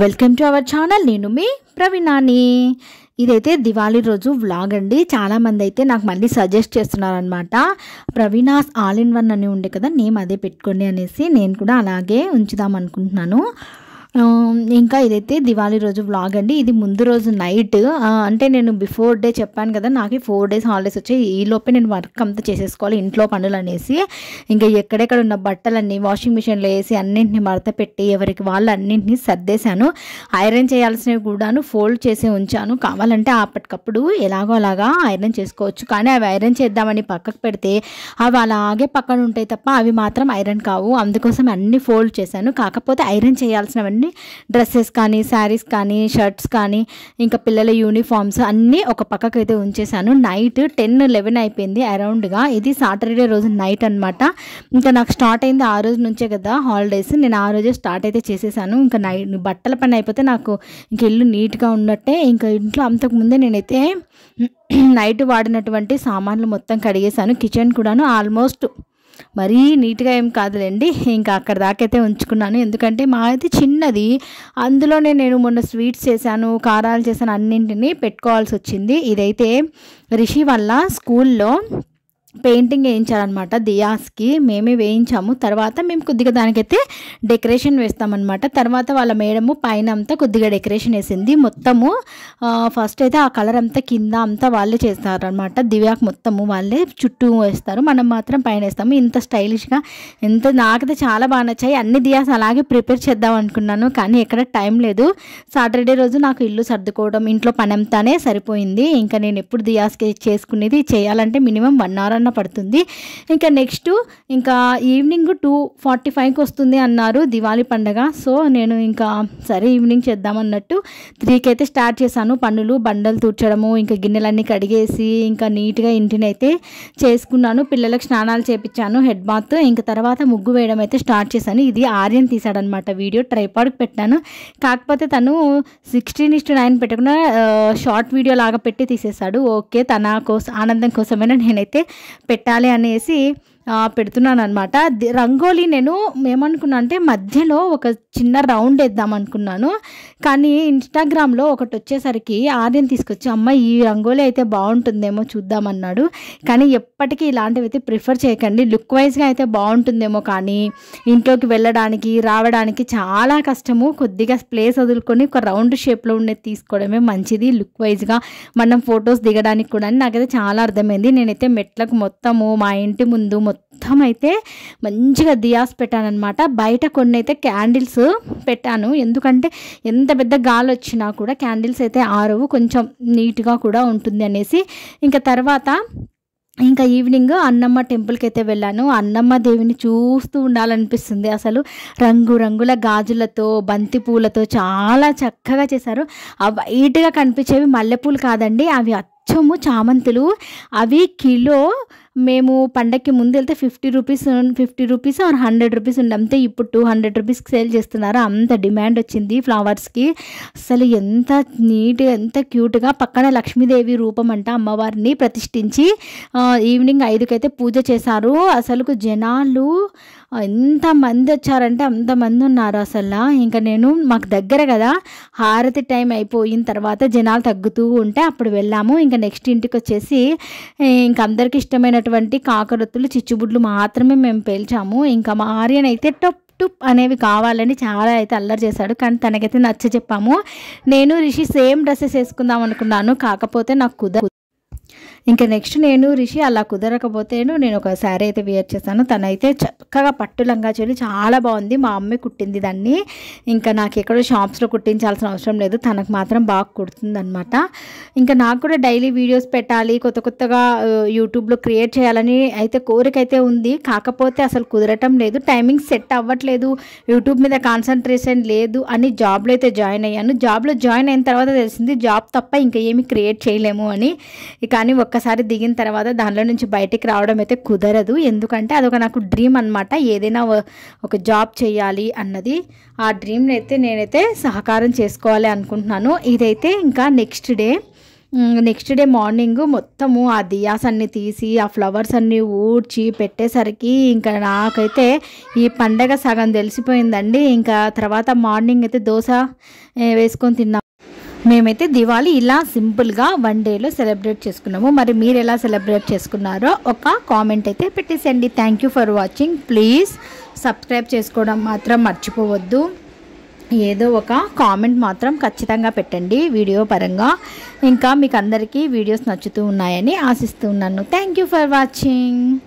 welcome to our channel నేను మీ ప్రవీణాని ఇదైతే దివాళీ రోజు వ్లాగ్ అండి చాలామంది అయితే నాకు మళ్ళీ సజెస్ట్ చేస్తున్నారనమాట ప్రవీణాస్ ఆల్ ఇన్ వన్ అని ఉండే కదా నేమ్ అదే పెట్టుకోండి అనేసి నేను కూడా అలాగే ఉంచుదాం అనుకుంటున్నాను ఇంకా ఇదైతే దివాళీ రోజు వ్లాగ్ అండి ఇది ముందు రోజు నైట్ అంటే నేను బిఫోర్ డే చెప్పాను కదా నాకు ఫోర్ డేస్ హాలిడేస్ వచ్చాయి ఈ లోపే నేను వర్క్ అంతా చేసేసుకోవాలి ఇంట్లో పనులు అనేసి ఇంకా ఎక్కడెక్కడ ఉన్న బట్టలన్నీ వాషింగ్ మిషన్లో వేసి అన్నింటిని మడత పెట్టి ఎవరికి వాళ్ళు అన్నింటినీ సర్దేశాను ఐరన్ చేయాల్సినవి కూడాను ఫోల్డ్ చేసి ఉంచాను కావాలంటే అప్పటికప్పుడు ఎలాగో అలాగా ఐరన్ చేసుకోవచ్చు కానీ అవి ఐరన్ చేద్దామని పక్కకు పెడితే అవి అలాగే పక్కన ఉంటాయి తప్ప అవి మాత్రం ఐరన్ కావు అందుకోసం అన్నీ ఫోల్డ్ చేశాను కాకపోతే ఐరన్ చేయాల్సినవన్నీ చూడండి డ్రెస్సెస్ కానీ శారీస్ కానీ షర్ట్స్ కానీ ఇంకా పిల్లల యూనిఫామ్స్ అన్నీ ఒక అయితే ఉంచేసాను నైట్ టెన్ లెవెన్ అయిపోయింది అరౌండ్గా ఇది సాటర్డే రోజు నైట్ అనమాట ఇంకా నాకు స్టార్ట్ అయింది ఆ రోజు నుంచే కదా హాలిడేస్ నేను ఆ రోజే స్టార్ట్ అయితే చేసేసాను ఇంకా నైట్ బట్టల పని అయిపోతే నాకు ఇంక ఇల్లు నీట్గా ఉన్నట్టే ఇంకా ఇంట్లో అంతకుముందే నేనైతే నైట్ వాడినటువంటి సామాన్లు మొత్తం కడిగేశాను కిచెన్ కూడాను ఆల్మోస్ట్ మరీ నీట్గా ఏం కాదులేండి ఇంకా అక్కడ దాకైతే ఉంచుకున్నాను ఎందుకంటే మాది చిన్నది అందులోనే నేను మొన్న స్వీట్స్ చేశాను కారాలు చేశాను అన్నింటినీ పెట్టుకోవాల్సి వచ్చింది ఇదైతే రిషి వల్ల స్కూల్లో పెయింటింగ్ వేయించారనమాట దియాస్కి మేమే వేయించాము తర్వాత మేము కొద్దిగా దానికైతే డెకరేషన్ వేస్తామన్నమాట తర్వాత వాళ్ళ మేడము పైన అంతా కొద్దిగా డెకరేషన్ వేసింది మొత్తము ఫస్ట్ అయితే ఆ కలర్ అంతా కింద అంతా వాళ్ళే చేస్తారనమాట దివ్యాకు మొత్తము వాళ్ళే చుట్టూ వేస్తారు మనం మాత్రం పైన వేస్తాము ఇంత స్టైలిష్గా ఎంత నాకైతే చాలా బాగా నచ్చాయి అన్ని దియాస్ అలాగే ప్రిపేర్ చేద్దాం అనుకున్నాను కానీ ఎక్కడ టైం లేదు సాటర్డే రోజు నాకు ఇల్లు సర్దుకోవడం ఇంట్లో పని అంతానే సరిపోయింది ఇంకా నేను ఎప్పుడు దియాస్కి చేసుకునేది చేయాలంటే మినిమం వన్ అవర్ ఆవరణ పడుతుంది ఇంకా నెక్స్ట్ ఇంకా ఈవినింగ్ టూ ఫార్టీ ఫైవ్కి వస్తుంది అన్నారు దివాళీ పండగ సో నేను ఇంకా సరే ఈవినింగ్ చేద్దామన్నట్టు త్రీకి అయితే స్టార్ట్ చేశాను పనులు బండలు తూర్చడము ఇంకా గిన్నెలన్నీ కడిగేసి ఇంకా నీట్గా ఇంటిని అయితే చేసుకున్నాను పిల్లలకు స్నానాలు చేపించాను హెడ్ బాత్ ఇంకా తర్వాత ముగ్గు వేయడం అయితే స్టార్ట్ చేశాను ఇది ఆర్యన్ తీశాడనమాట వీడియో ట్రైపాడ్కి పెట్టాను కాకపోతే తను సిక్స్టీన్ ఇస్టు నైన్ పెట్టకుండా షార్ట్ వీడియో లాగా పెట్టి తీసేశాడు ఓకే తన కోసం ఆనందం కోసమైనా నేనైతే పెట్టాలి అనేసి పెడుతున్నాను అనమాట రంగోలీ నేను ఏమనుకున్నా అంటే మధ్యలో ఒక చిన్న రౌండ్ వేద్దాం అనుకున్నాను కానీ ఇన్స్టాగ్రామ్లో ఒకటి వచ్చేసరికి ఆర్యన్ తీసుకొచ్చి అమ్మ ఈ రంగోలీ అయితే బాగుంటుందేమో చూద్దామన్నాడు కానీ ఎప్పటికీ ఇలాంటివి అయితే ప్రిఫర్ చేయకండి లుక్ వైజ్గా అయితే బాగుంటుందేమో కానీ ఇంట్లోకి వెళ్ళడానికి రావడానికి చాలా కష్టము కొద్దిగా ప్లేస్ వదులుకొని ఒక రౌండ్ షేప్లో ఉండేది తీసుకోవడమే మంచిది లుక్ వైజ్గా మనం ఫొటోస్ దిగడానికి కూడా నాకైతే చాలా అర్థమైంది నేనైతే మెట్లకు మొత్తము మా ఇంటి ముందు మొత్తం అయితే మంచిగా దియాస్ అనమాట బయట కొన్ని అయితే క్యాండిల్స్ పెట్టాను ఎందుకంటే ఎంత పెద్ద గాలి వచ్చినా కూడా క్యాండిల్స్ అయితే ఆరవు కొంచెం నీట్గా కూడా ఉంటుంది అనేసి ఇంకా తర్వాత ఇంకా ఈవినింగ్ అన్నమ్మ టెంపుల్కి అయితే వెళ్ళాను అన్నమ్మ దేవిని చూస్తూ ఉండాలనిపిస్తుంది అసలు రంగు రంగుల గాజులతో బంతి పూలతో చాలా చక్కగా చేశారు ఆ వైట్గా కనిపించేవి మల్లెపూలు కాదండి అవి అచ్చము చామంతులు అవి కిలో మేము పండగకి ముందు వెళ్తే fifty rupees fifty rupees or hundred rupees ఉండే అంతే ఇప్పుడు టూ హండ్రెడ్ రూపీస్కి సేల్ చేస్తున్నారు అంత డిమాండ్ వచ్చింది ఫ్లవర్స్కి అసలు ఎంత నీట్ ఎంత క్యూట్గా పక్కన లక్ష్మీదేవి రూపం అంట అమ్మవారిని ప్రతిష్ఠించి ఈవినింగ్ ఐదుకైతే పూజ చేశారు అసలుకు జనాలు ఎంతమంది వచ్చారంటే అంతమంది ఉన్నారు అసలు ఇంకా నేను మాకు దగ్గర కదా హారతి టైం అయిపోయిన తర్వాత జనాలు తగ్గుతూ ఉంటే అప్పుడు వెళ్ళాము ఇంకా నెక్స్ట్ ఇంటికి వచ్చేసి ఇంక అందరికి ఇష్టమైనటువంటి కాకరొత్తులు చిచ్చుబుడ్లు మాత్రమే మేము పేల్చాము ఇంకా మా ఆర్యన్ అయితే టప్ టుప్ అనేవి కావాలని చాలా అయితే అల్లరి చేశాడు కానీ తనకైతే నచ్చ చెప్పాము నేను రిషి సేమ్ డ్రెస్సెస్ వేసుకుందాం అనుకున్నాను కాకపోతే నాకు కుదరదు ఇంకా నెక్స్ట్ నేను రిషి అలా కుదరకపోతేను నేను ఒక శారీ అయితే వేర్ చేశాను తనైతే చక్కగా పట్టు లంగా చెల్లి చాలా బాగుంది మా అమ్మే కుట్టింది దాన్ని ఇంకా నాకు ఎక్కడో షాప్స్లో కుట్టించాల్సిన అవసరం లేదు తనకు మాత్రం బాగా కుడుతుందనమాట ఇంకా నాకు కూడా డైలీ వీడియోస్ పెట్టాలి కొత్త కొత్తగా యూట్యూబ్లో క్రియేట్ చేయాలని అయితే కోరిక అయితే ఉంది కాకపోతే అసలు కుదరటం లేదు టైమింగ్ సెట్ అవ్వట్లేదు యూట్యూబ్ మీద కాన్సన్ట్రేషన్ లేదు అని జాబ్లో అయితే జాయిన్ అయ్యాను జాబ్లో జాయిన్ అయిన తర్వాత తెలిసింది జాబ్ తప్ప ఇంకా ఏమి క్రియేట్ చేయలేము అని కానీ ఒక ఒకసారి దిగిన తర్వాత దానిలో నుంచి బయటికి రావడం అయితే కుదరదు ఎందుకంటే అదొక నాకు డ్రీమ్ అనమాట ఏదైనా ఒక జాబ్ చేయాలి అన్నది ఆ డ్రీమ్ని అయితే నేనైతే సహకారం చేసుకోవాలి అనుకుంటున్నాను ఇదైతే ఇంకా next day next day morning మొత్తము ఆ దియాస్ అన్నీ తీసి ఆ ఫ్లవర్స్ అన్నీ ఊడ్చి పెట్టేసరికి ఇంకా నాకైతే ఈ పండగ సగం తెలిసిపోయిందండి ఇంకా తర్వాత మార్నింగ్ అయితే దోశ వేసుకొని తిన్నాం మేమైతే దివాళీ ఇలా సింపుల్గా వన్ డేలో సెలబ్రేట్ చేసుకున్నాము మరి మీరు ఎలా సెలబ్రేట్ చేసుకున్నారో ఒక కామెంట్ అయితే పెట్టేసండి thank you for watching please subscribe చేసుకోవడం మాత్రం మర్చిపోవద్దు ఏదో ఒక కామెంట్ మాత్రం ఖచ్చితంగా పెట్టండి వీడియో పరంగా ఇంకా మీకు అందరికీ వీడియోస్ నచ్చుతూ ఉన్నాయని ఉన్నాను థ్యాంక్ యూ ఫర్ వాచింగ్